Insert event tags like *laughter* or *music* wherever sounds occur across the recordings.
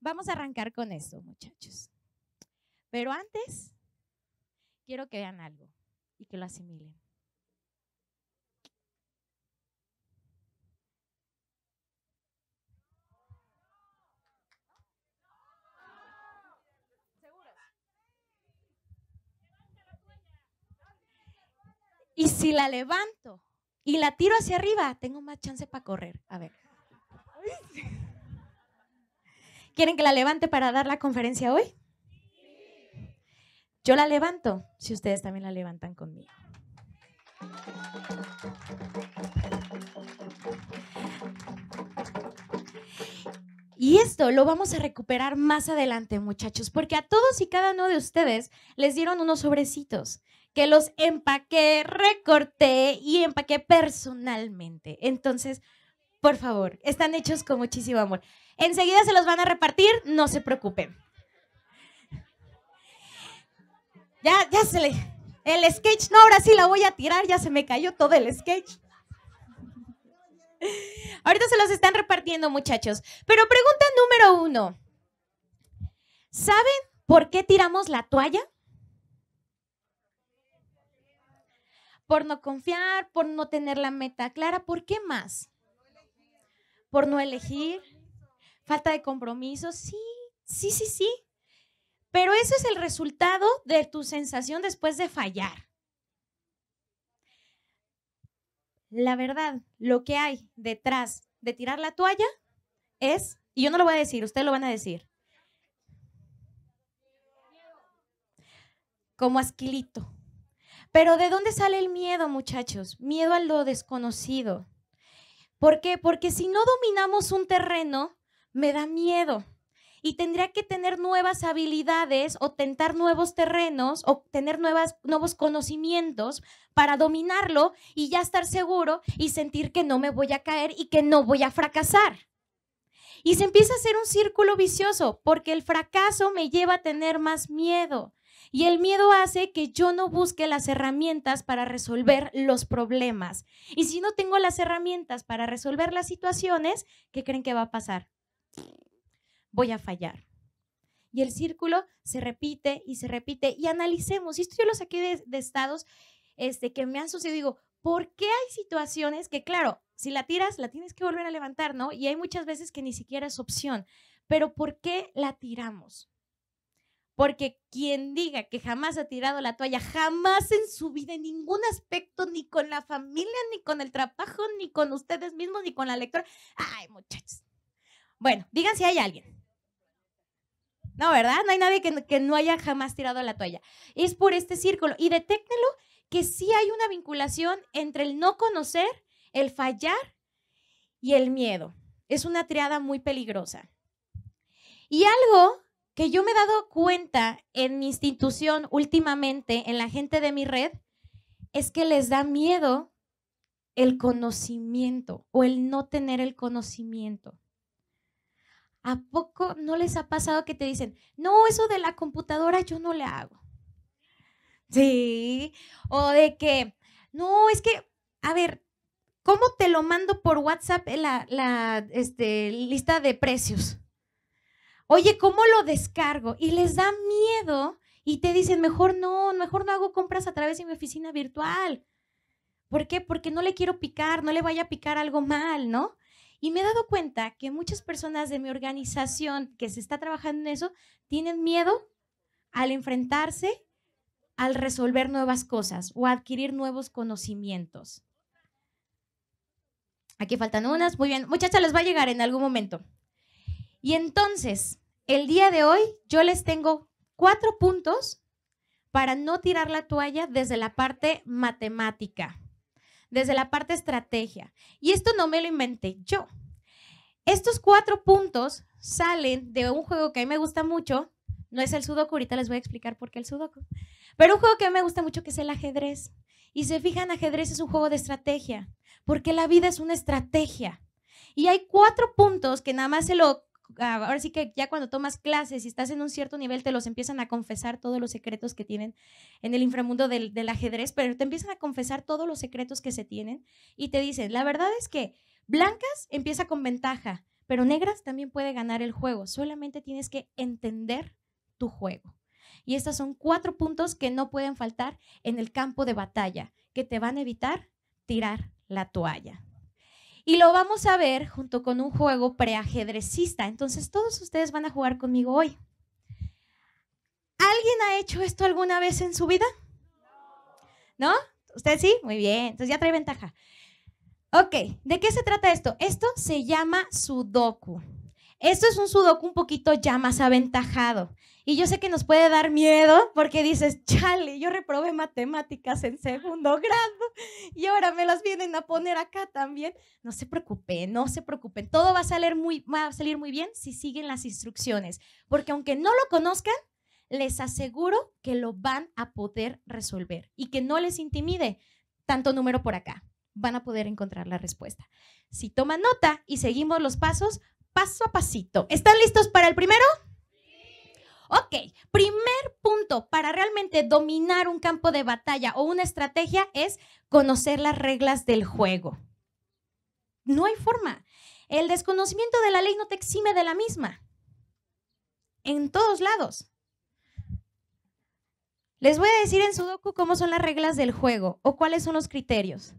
Vamos a arrancar con esto, muchachos. Pero antes, quiero que vean algo y que lo asimilen. Y si la levanto y la tiro hacia arriba, tengo más chance para correr. A ver. ¿Quieren que la levante para dar la conferencia hoy? Yo la levanto si ustedes también la levantan conmigo. Y esto lo vamos a recuperar más adelante, muchachos, porque a todos y cada uno de ustedes les dieron unos sobrecitos que los empaqué, recorté y empaqué personalmente. Entonces, por favor, están hechos con muchísimo amor. Enseguida se los van a repartir, no se preocupen. Ya, ya se le... El sketch, no, ahora sí la voy a tirar, ya se me cayó todo el sketch. Ahorita se los están repartiendo, muchachos. Pero pregunta número uno. ¿Saben por qué tiramos la toalla? Por no confiar, por no tener la meta clara, ¿por qué más? Por no elegir falta de compromiso, sí, sí, sí, sí. Pero ese es el resultado de tu sensación después de fallar. La verdad, lo que hay detrás de tirar la toalla es, y yo no lo voy a decir, ustedes lo van a decir, como asquilito. Pero ¿de dónde sale el miedo, muchachos? Miedo a lo desconocido. ¿Por qué? Porque si no dominamos un terreno, me da miedo y tendría que tener nuevas habilidades o tentar nuevos terrenos o tener nuevos conocimientos para dominarlo y ya estar seguro y sentir que no me voy a caer y que no voy a fracasar. Y se empieza a hacer un círculo vicioso porque el fracaso me lleva a tener más miedo y el miedo hace que yo no busque las herramientas para resolver los problemas. Y si no tengo las herramientas para resolver las situaciones, ¿qué creen que va a pasar? voy a fallar. Y el círculo se repite y se repite. Y analicemos, y esto yo lo saqué de, estados este, que me han sucedido, digo, ¿por qué hay situaciones que, claro, si la tiras, la tienes que volver a levantar, ¿no? Y hay muchas veces que ni siquiera es opción, pero ¿por qué la tiramos? Porque quien diga que jamás ha tirado la toalla, jamás en su vida, en ningún aspecto, ni con la familia, ni con el trabajo, ni con ustedes mismos, ni con la lectora. Ay, muchachos, bueno, digan si hay alguien. No, ¿verdad? No hay nadie que, no haya jamás tirado la toalla. Es por este círculo. Y detéctenlo que sí hay una vinculación entre el no conocer, el fallar y el miedo. Es una triada muy peligrosa. Y algo que yo me he dado cuenta en mi institución últimamente, en la gente de mi red, es que les da miedo el conocimiento o el no tener el conocimiento. ¿A poco no les ha pasado que te dicen, no, eso de la computadora yo no le hago? Sí. O de que, no, es que, a ver, ¿cómo te lo mando por WhatsApp la, este, lista de precios? Oye, ¿cómo lo descargo? Y les da miedo y te dicen, mejor no, mejor no hago compras a través de mi oficina virtual. ¿Por qué? Porque no le quiero picar, no le vaya a picar algo mal, ¿no? Y me he dado cuenta que muchas personas de mi organización que se está trabajando en eso tienen miedo al enfrentarse, al resolver nuevas cosas o adquirir nuevos conocimientos. Aquí faltan unas. Muy bien, muchachas, les va a llegar en algún momento. Y entonces, el día de hoy yo les tengo cuatro puntos para no tirar la toalla desde la parte matemática, desde la parte estrategia. Y esto no me lo inventé yo. Estos cuatro puntos salen de un juego que a mí me gusta mucho, no es el sudoku, ahorita les voy a explicar por qué el sudoku, pero un juego que a mí me gusta mucho que es el ajedrez. Y se fijan, ajedrez es un juego de estrategia, porque la vida es una estrategia. Y hay cuatro puntos que nada más se lo ah, ahora sí que ya cuando tomas clases y estás en un cierto nivel, te los empiezan a confesar todos los secretos que tienen en el inframundo del, del, ajedrez, pero te empiezan a confesar todos los secretos que se tienen y te dicen, la verdad es que Blancas empieza con ventaja, pero negras también puede ganar el juego. Solamente tienes que entender tu juego. Y estos son cuatro puntos que no pueden faltar en el campo de batalla, que te van a evitar tirar la toalla. Y lo vamos a ver junto con un juego preajedrecista. Entonces todos ustedes van a jugar conmigo hoy. ¿Alguien ha hecho esto alguna vez en su vida? ¿No? ¿Usted sí? Muy bien. Entonces ya trae ventaja. Ok, ¿de qué se trata esto? Esto se llama sudoku. Esto es un sudoku un poquito ya más aventajado. Y yo sé que nos puede dar miedo porque dices, chale, yo reprobé matemáticas en segundo grado y ahora me las vienen a poner acá también. No se preocupen, no se preocupen. Todo va a salir muy, va a salir muy bien si siguen las instrucciones. Porque aunque no lo conozcan, les aseguro que lo van a poder resolver y que no les intimide tanto número por acá, van a poder encontrar la respuesta. Si toman nota y seguimos los pasos paso a pasito. ¿Están listos para el primero? Ok, primer punto para realmente dominar un campo de batalla o una estrategia es conocer las reglas del juego. No hay forma. El desconocimiento de la ley no te exime de la misma. En todos lados. Les voy a decir en Sudoku cómo son las reglas del juego o cuáles son los criterios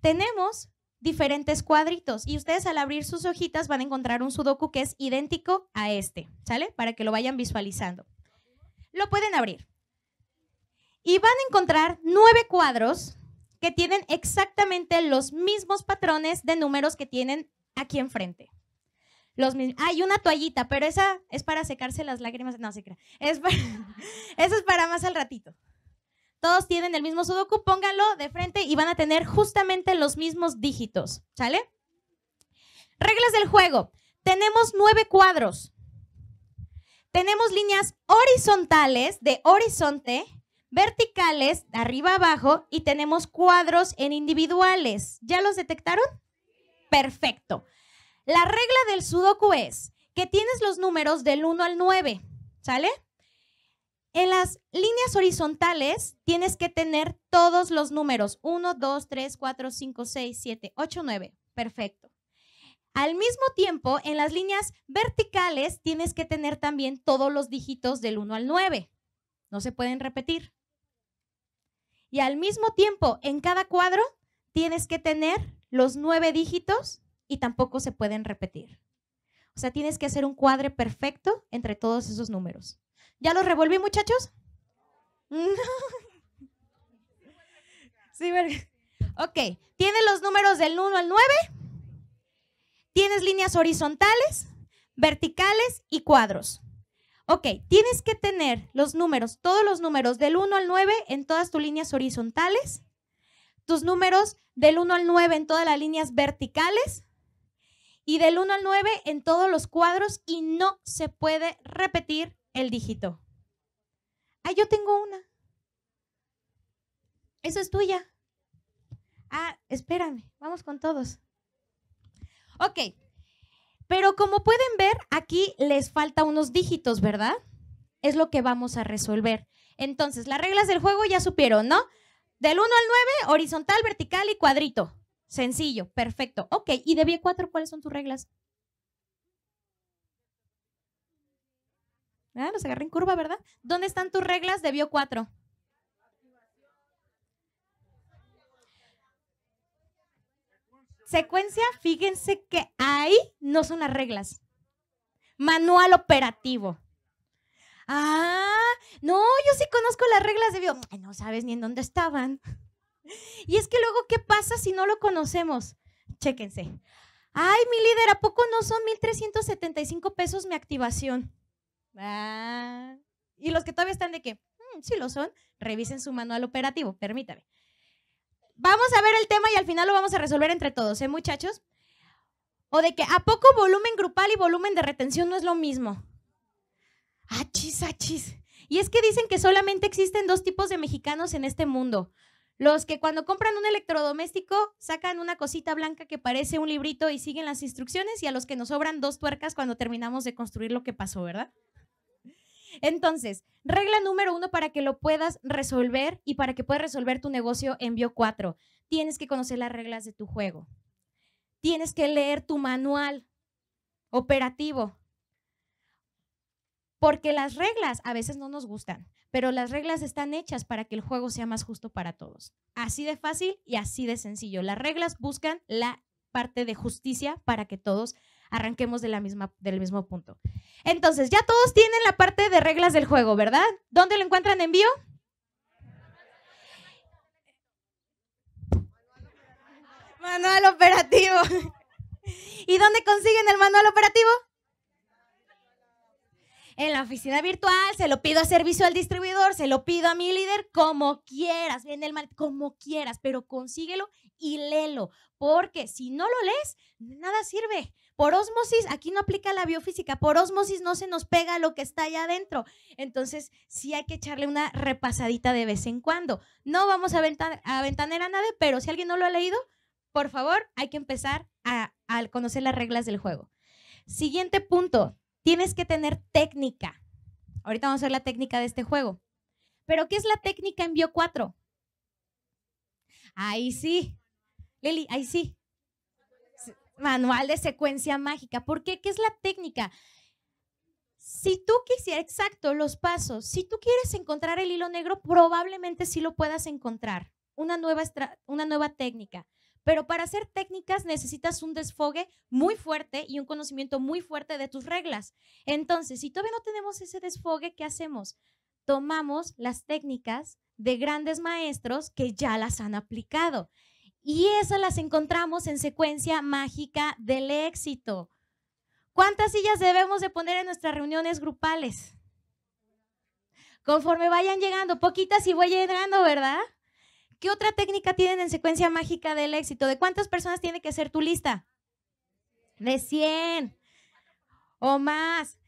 tenemos diferentes cuadritos y ustedes al abrir sus hojitas van a encontrar un sudoku que es idéntico a este, ¿sale? Para que lo vayan visualizando. Lo pueden abrir. Y van a encontrar nueve cuadros que tienen exactamente los mismos patrones de números que tienen aquí enfrente. Los Hay una toallita, pero esa es para secarse las lágrimas. No, se crea. Es *laughs* Eso es para más al ratito todos tienen el mismo sudoku, pónganlo de frente y van a tener justamente los mismos dígitos, ¿sale? Reglas del juego. Tenemos nueve cuadros. Tenemos líneas horizontales de horizonte, verticales, de arriba abajo, y tenemos cuadros en individuales. ¿Ya los detectaron? Perfecto. La regla del sudoku es que tienes los números del 1 al 9, ¿sale? En las líneas horizontales tienes que tener todos los números. 1, 2, 3, 4, 5, 6, 7, 8, 9. Perfecto. Al mismo tiempo, en las líneas verticales tienes que tener también todos los dígitos del 1 al 9. No se pueden repetir. Y al mismo tiempo, en cada cuadro tienes que tener los nueve dígitos y tampoco se pueden repetir. O sea, tienes que hacer un cuadre perfecto entre todos esos números. ¿Ya los revolví, muchachos? sí, verga. Ok. ¿Tienes los números del 1 al 9? Tienes líneas horizontales, verticales y cuadros. Ok, tienes que tener los números, todos los números del 1 al 9 en todas tus líneas horizontales, tus números del 1 al 9 en todas las líneas verticales y del 1 al 9 en todos los cuadros y no se puede repetir el dígito. Ah, yo tengo una. Eso es tuya. Ah, espérame, vamos con todos. Ok, pero como pueden ver, aquí les falta unos dígitos, ¿verdad? Es lo que vamos a resolver. Entonces, las reglas del juego ya supieron, ¿no? Del 1 al 9, horizontal, vertical y cuadrito. Sencillo, perfecto. Ok, ¿y de B4 cuáles son tus reglas? Ah, los agarré en curva, ¿verdad? ¿Dónde están tus reglas de Bio 4? Secuencia, fíjense que ahí no son las reglas. Manual operativo. Ah, no, yo sí conozco las reglas de bio. no sabes ni en dónde estaban. Y es que luego, ¿qué pasa si no lo conocemos? Chéquense. Ay, mi líder, ¿a poco no son 1.375 pesos mi activación? Ah. Y los que todavía están de que, si mm, sí lo son, revisen su manual operativo, permítame. Vamos a ver el tema y al final lo vamos a resolver entre todos, ¿eh, muchachos? O de que, ¿a poco volumen grupal y volumen de retención no es lo mismo? Achis, achis. Y es que dicen que solamente existen dos tipos de mexicanos en este mundo. Los que cuando compran un electrodoméstico sacan una cosita blanca que parece un librito y siguen las instrucciones y a los que nos sobran dos tuercas cuando terminamos de construir lo que pasó, ¿verdad? Entonces, regla número uno para que lo puedas resolver y para que puedas resolver tu negocio en Bio 4, tienes que conocer las reglas de tu juego. Tienes que leer tu manual operativo. Porque las reglas a veces no nos gustan, pero las reglas están hechas para que el juego sea más justo para todos. Así de fácil y así de sencillo. Las reglas buscan la parte de justicia para que todos arranquemos de la misma, del mismo punto. Entonces, ya todos tienen la parte de reglas del juego, ¿verdad? ¿Dónde lo encuentran en bio? Manual operativo. *laughs* ¿Y dónde consiguen el manual operativo? en la oficina virtual, se lo pido a servicio al distribuidor, se lo pido a mi líder, como quieras, en el mar como quieras, pero consíguelo y léelo, porque si no lo lees, nada sirve. Por osmosis, aquí no aplica la biofísica, por osmosis no se nos pega lo que está allá adentro. Entonces, sí hay que echarle una repasadita de vez en cuando. No vamos a, aventanar a nadie, pero si alguien no lo ha leído, por favor, hay que empezar a, a conocer las reglas del juego. Siguiente punto, tienes que tener técnica. Ahorita vamos a ver la técnica de este juego. Pero, ¿qué es la técnica en Bio 4? Ahí sí. Lili, ahí sí. Manual de secuencia mágica. ¿Por qué? ¿Qué es la técnica? Si tú quisieras, exacto, los pasos, si tú quieres encontrar el hilo negro, probablemente sí lo puedas encontrar. Una nueva, una nueva técnica. Pero para hacer técnicas necesitas un desfogue muy fuerte y un conocimiento muy fuerte de tus reglas. Entonces, si todavía no tenemos ese desfogue, ¿qué hacemos? Tomamos las técnicas de grandes maestros que ya las han aplicado. Y esas las encontramos en secuencia mágica del éxito. ¿Cuántas sillas debemos de poner en nuestras reuniones grupales? Conforme vayan llegando, poquitas y voy llegando, ¿verdad? ¿Qué otra técnica tienen en secuencia mágica del éxito? ¿De cuántas personas tiene que ser tu lista? De 100 o más.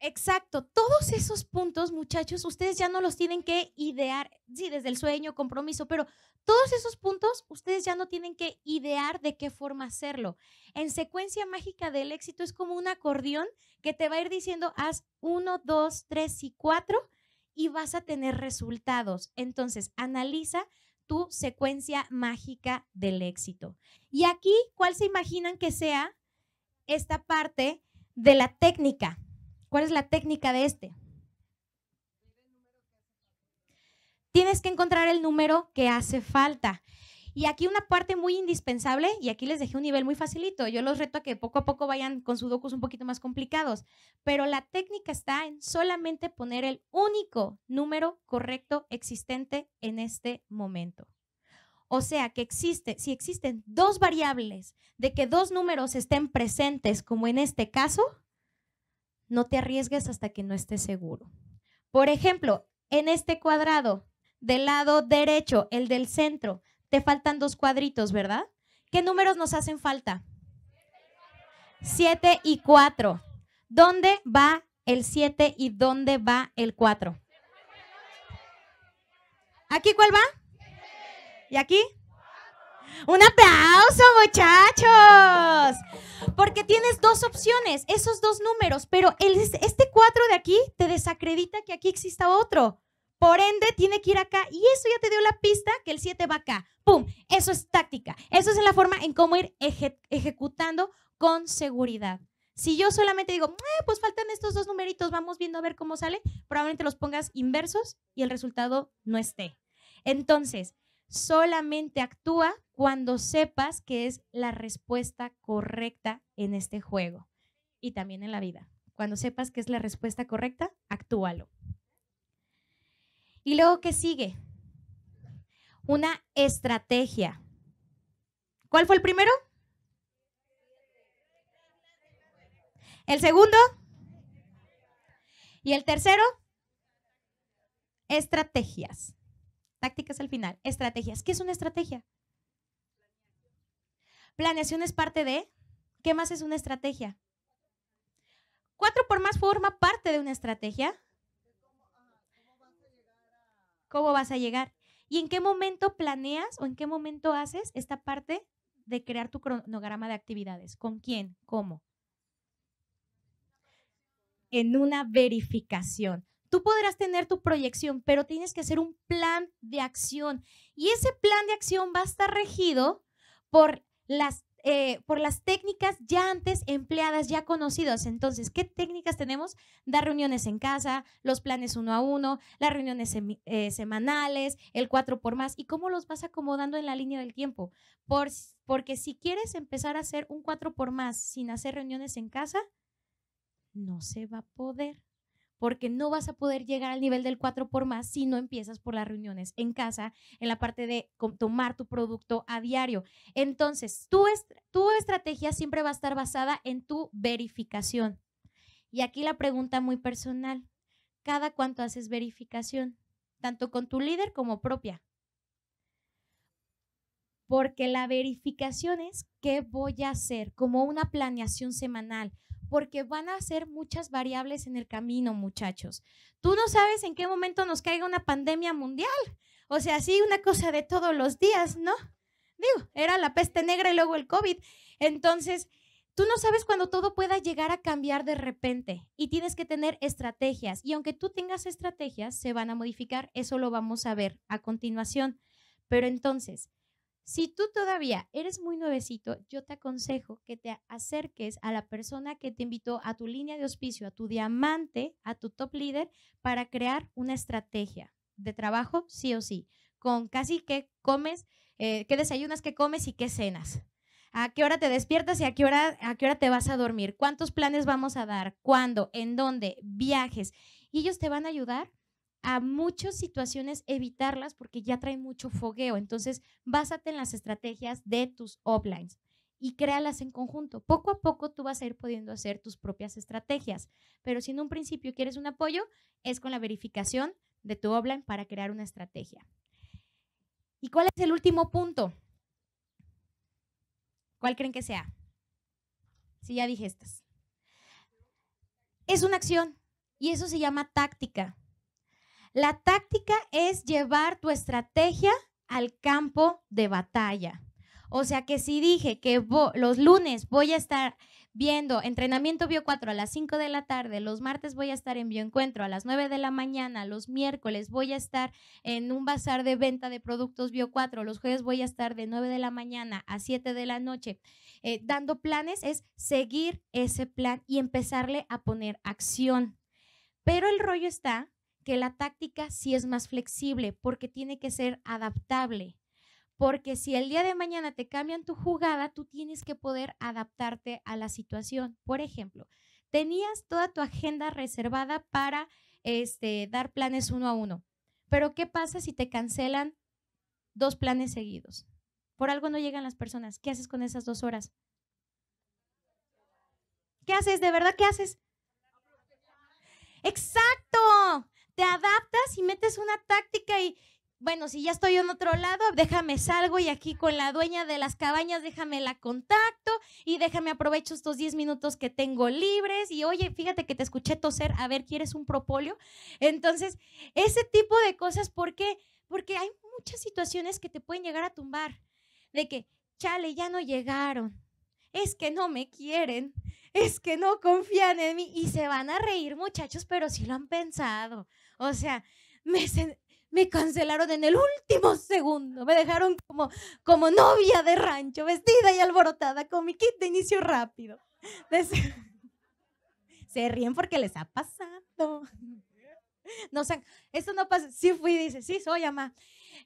Exacto, todos esos puntos, muchachos, ustedes ya no los tienen que idear, sí, desde el sueño, compromiso, pero todos esos puntos, ustedes ya no tienen que idear de qué forma hacerlo. En secuencia mágica del éxito es como un acordeón que te va a ir diciendo, haz uno, dos, tres y cuatro y vas a tener resultados. Entonces, analiza tu secuencia mágica del éxito. Y aquí, ¿cuál se imaginan que sea esta parte de la técnica? ¿Cuál es la técnica de este? Tienes que encontrar el número que hace falta. Y aquí una parte muy indispensable, y aquí les dejé un nivel muy facilito, yo los reto a que poco a poco vayan con sudokus un poquito más complicados, pero la técnica está en solamente poner el único número correcto existente en este momento. O sea, que existe, si existen dos variables de que dos números estén presentes, como en este caso, no te arriesgues hasta que no estés seguro. Por ejemplo, en este cuadrado, del lado derecho, el del centro, te faltan dos cuadritos, ¿verdad? ¿Qué números nos hacen falta? Siete y cuatro. ¿Dónde va el siete y dónde va el cuatro? ¿Aquí cuál va? ¿Y aquí? Un aplauso, muchachos. Porque tienes dos opciones, esos dos números, pero este cuatro de aquí te desacredita que aquí exista otro. Por ende, tiene que ir acá. Y eso ya te dio la pista que el 7 va acá. ¡Pum! Eso es táctica. Eso es la forma en cómo ir ejecutando con seguridad. Si yo solamente digo, eh, pues faltan estos dos numeritos, vamos viendo a ver cómo sale, probablemente los pongas inversos y el resultado no esté. Entonces, solamente actúa cuando sepas que es la respuesta correcta en este juego y también en la vida. Cuando sepas que es la respuesta correcta, actúalo. ¿Y luego qué sigue? Una estrategia. ¿Cuál fue el primero? ¿El segundo? ¿Y el tercero? Estrategias. Tácticas al final. Estrategias. ¿Qué es una estrategia? Planeación es parte de. ¿Qué más es una estrategia? Cuatro por más forma parte de una estrategia. ¿Cómo vas a llegar? ¿Y en qué momento planeas o en qué momento haces esta parte de crear tu cronograma de actividades? ¿Con quién? ¿Cómo? En una verificación. Tú podrás tener tu proyección, pero tienes que hacer un plan de acción. Y ese plan de acción va a estar regido por las eh, por las técnicas ya antes empleadas, ya conocidas. Entonces, ¿qué técnicas tenemos? Dar reuniones en casa, los planes uno a uno, las reuniones eh, semanales, el cuatro por más, y cómo los vas acomodando en la línea del tiempo. porque si quieres empezar a hacer un cuatro por más sin hacer reuniones en casa, no se va a poder porque no vas a poder llegar al nivel del 4 por más si no empiezas por las reuniones en casa, en la parte de tomar tu producto a diario. Entonces, tu, tu estrategia siempre va a estar basada en tu verificación. Y aquí la pregunta muy personal, ¿cada cuánto haces verificación? Tanto con tu líder como propia. Porque la verificación es qué voy a hacer, como una planeación semanal porque van a ser muchas variables en el camino, muchachos. Tú no sabes en qué momento nos caiga una pandemia mundial. O sea, sí, una cosa de todos los días, ¿no? Digo, era la peste negra y luego el COVID. Entonces, tú no sabes cuándo todo pueda llegar a cambiar de repente y tienes que tener estrategias. Y aunque tú tengas estrategias, se van a modificar. Eso lo vamos a ver a continuación. Pero entonces, si tú todavía eres muy nuevecito, yo te aconsejo que te acerques a la persona que te invitó a tu línea de hospicio, a tu diamante, a tu top líder, para crear una estrategia de trabajo, sí o sí, con casi qué comes, eh, qué desayunas, qué comes y qué cenas. ¿A qué hora te despiertas y a qué hora, a qué hora te vas a dormir? ¿Cuántos planes vamos a dar? ¿Cuándo? ¿En dónde? Viajes. Y ellos te van a ayudar a muchas situaciones evitarlas porque ya trae mucho fogueo. Entonces, básate en las estrategias de tus offlines y créalas en conjunto. Poco a poco tú vas a ir pudiendo hacer tus propias estrategias, pero si en un principio quieres un apoyo, es con la verificación de tu offline para crear una estrategia. ¿Y cuál es el último punto? ¿Cuál creen que sea? Si ya dije estas. Es una acción y eso se llama táctica. La táctica es llevar tu estrategia al campo de batalla. O sea que si dije que los lunes voy a estar viendo entrenamiento Bio 4 a las 5 de la tarde, los martes voy a estar en Bioencuentro a las 9 de la mañana, los miércoles voy a estar en un bazar de venta de productos Bio 4, los jueves voy a estar de 9 de la mañana a 7 de la noche, eh, dando planes, es seguir ese plan y empezarle a poner acción. Pero el rollo está que la táctica sí es más flexible porque tiene que ser adaptable. Porque si el día de mañana te cambian tu jugada, tú tienes que poder adaptarte a la situación. Por ejemplo, tenías toda tu agenda reservada para este, dar planes uno a uno. Pero ¿qué pasa si te cancelan dos planes seguidos? Por algo no llegan las personas. ¿Qué haces con esas dos horas? ¿Qué haces? ¿De verdad qué haces? Exacto te adaptas y metes una táctica y, bueno, si ya estoy en otro lado, déjame salgo y aquí con la dueña de las cabañas, déjame la contacto y déjame aprovecho estos 10 minutos que tengo libres y oye, fíjate que te escuché toser, a ver, ¿quieres un propóleo? Entonces, ese tipo de cosas, ¿por qué? Porque hay muchas situaciones que te pueden llegar a tumbar, de que, chale, ya no llegaron, es que no me quieren, es que no confían en mí y se van a reír muchachos, pero sí lo han pensado. O sea, me, me cancelaron en el último segundo. Me dejaron como, como novia de rancho, vestida y alborotada, con mi kit de inicio rápido. *laughs* Se ríen porque les ha pasado. No o sea, no pasa. Sí fui, dice, sí soy, ama.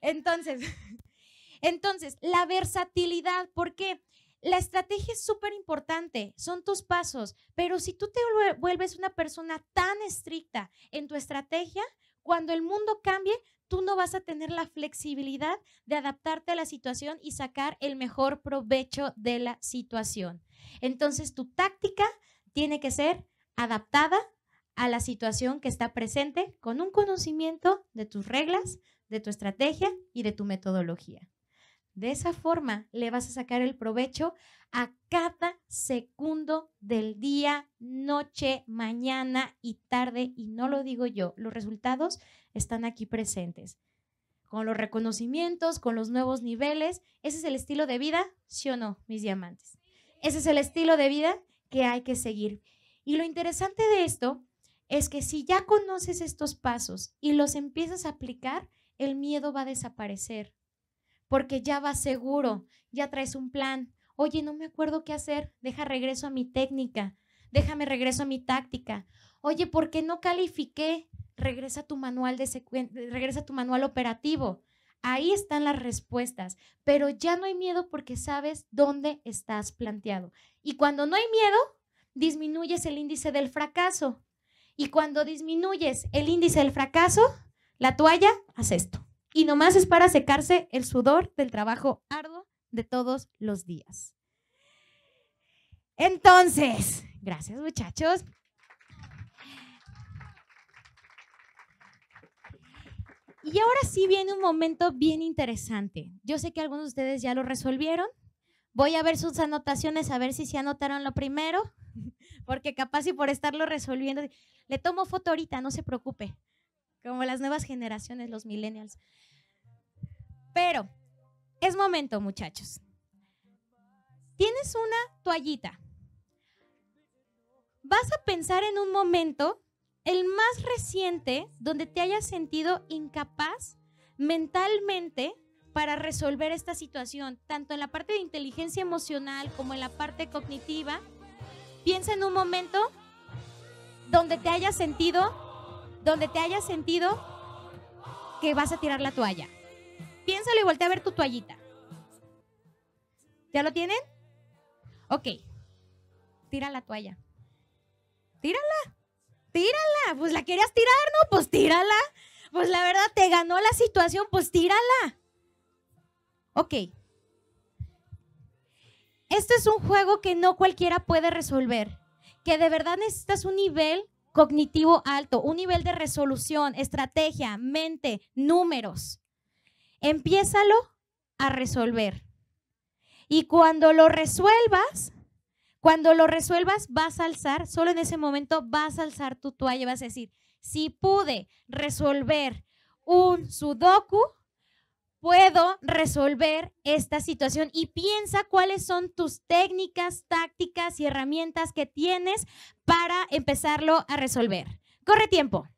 Entonces, *laughs* entonces, la versatilidad, ¿por qué? La estrategia es súper importante, son tus pasos, pero si tú te vuelves una persona tan estricta en tu estrategia, cuando el mundo cambie, tú no vas a tener la flexibilidad de adaptarte a la situación y sacar el mejor provecho de la situación. Entonces, tu táctica tiene que ser adaptada a la situación que está presente con un conocimiento de tus reglas, de tu estrategia y de tu metodología. De esa forma le vas a sacar el provecho a cada segundo del día, noche, mañana y tarde. Y no lo digo yo, los resultados están aquí presentes. Con los reconocimientos, con los nuevos niveles. ¿Ese es el estilo de vida? Sí o no, mis diamantes. Ese es el estilo de vida que hay que seguir. Y lo interesante de esto es que si ya conoces estos pasos y los empiezas a aplicar, el miedo va a desaparecer, porque ya vas seguro, ya traes un plan. Oye, no me acuerdo qué hacer, deja regreso a mi técnica, déjame regreso a mi táctica. Oye, ¿por qué no califiqué? Regresa tu manual de regresa a tu manual operativo. Ahí están las respuestas, pero ya no hay miedo porque sabes dónde estás planteado. Y cuando no hay miedo, disminuyes el índice del fracaso. Y cuando disminuyes el índice del fracaso, la toalla, haz esto y nomás es para secarse el sudor del trabajo arduo de todos los días. Entonces, gracias muchachos. Y ahora sí viene un momento bien interesante. Yo sé que algunos de ustedes ya lo resolvieron. Voy a ver sus anotaciones, a ver si se anotaron lo primero, *laughs* porque capaz y por estarlo resolviendo, le tomo foto ahorita, no se preocupe, como las nuevas generaciones, los millennials. Pero es momento, muchachos. Tienes una toallita. Vas a pensar en un momento, el más reciente, donde te hayas sentido incapaz mentalmente para resolver esta situación, tanto en la parte de inteligencia emocional como en la parte cognitiva. Piensa en un momento donde te hayas sentido, donde te hayas sentido que vas a tirar la toalla. Piénsalo y voltea a ver tu toallita. ¿Ya lo tienen? Ok. Tira la toalla. Tírala. Tírala. Pues la querías tirar, ¿no? Pues tírala. Pues la verdad, te ganó la situación, pues tírala. Ok. Este es un juego que no cualquiera puede resolver, que de verdad necesitas un nivel cognitivo alto, un nivel de resolución, estrategia, mente, números. Empiézalo a resolver. Y cuando lo resuelvas, cuando lo resuelvas vas a alzar, solo en ese momento vas a alzar tu toalla y vas a decir, si pude resolver un sudoku, puedo resolver esta situación y piensa cuáles son tus técnicas, tácticas y herramientas que tienes para empezarlo a resolver. Corre tiempo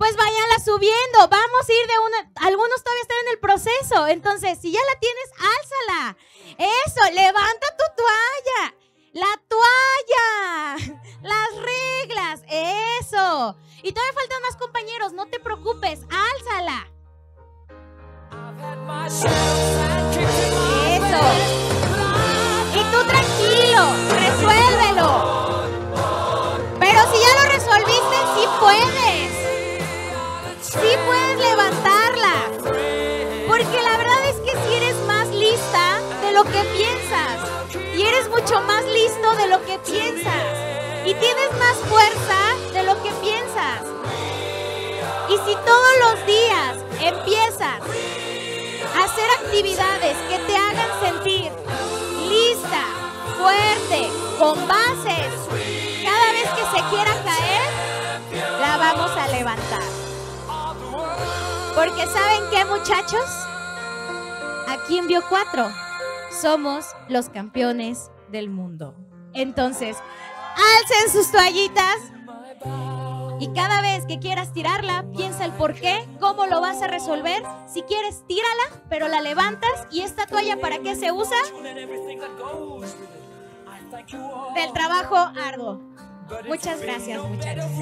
pues váyanla subiendo. Vamos a ir de una, algunos todavía están en el proceso. Entonces, si ya la tienes, álzala. Eso, levanta tu toalla. La toalla, las reglas, eso. Y todavía faltan más compañeros, no te preocupes. que piensas. Y eres mucho más listo de lo que piensas. Y tienes más fuerza de lo que piensas. Y si todos los días empiezas a hacer actividades que te hagan sentir lista, fuerte, con bases, cada vez que se quiera caer, la vamos a levantar. Porque ¿saben qué, muchachos? Aquí envió cuatro somos los campeones del mundo. Entonces, alcen sus toallitas y cada vez que quieras tirarla, piensa el por qué, cómo lo vas a resolver. Si quieres, tírala, pero la levantas. ¿Y esta toalla para qué se usa? Del trabajo arduo. Muchas gracias,